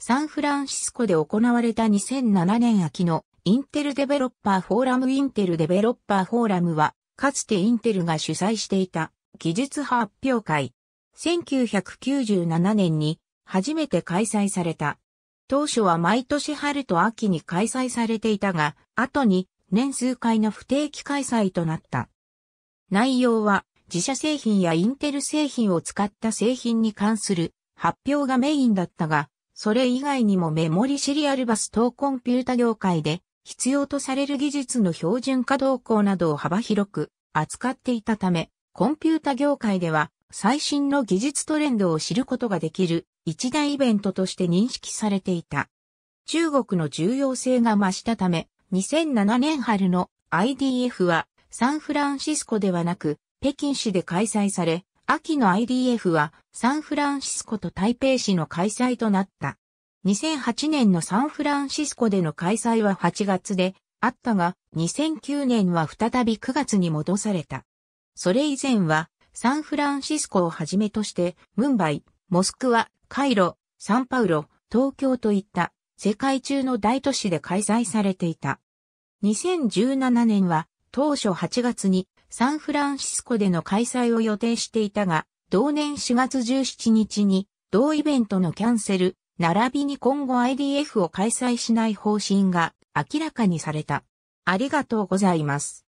サンフランシスコで行われた2007年秋のインテルデベロッパーフォーラムインテルデベロッパーフォーラムは、かつてインテルが主催していた技術発表会。1997年に初めて開催された。当初は毎年春と秋に開催されていたが、後に年数回の不定期開催となった。内容は自社製品やインテル製品を使った製品に関する発表がメインだったが、それ以外にもメモリシリアルバス等コンピュータ業界で必要とされる技術の標準化動向などを幅広く扱っていたため、コンピュータ業界では最新の技術トレンドを知ることができる一大イベントとして認識されていた。中国の重要性が増したため、2007年春の IDF はサンフランシスコではなく北京市で開催され、秋の IDF はサンフランシスコと台北市の開催となった。2008年のサンフランシスコでの開催は8月であったが、2009年は再び9月に戻された。それ以前はサンフランシスコをはじめとして、ムンバイ、モスクワ、カイロ、サンパウロ、東京といった世界中の大都市で開催されていた。2017年は当初8月にサンフランシスコでの開催を予定していたが、同年4月17日に同イベントのキャンセル、並びに今後 IDF を開催しない方針が明らかにされた。ありがとうございます。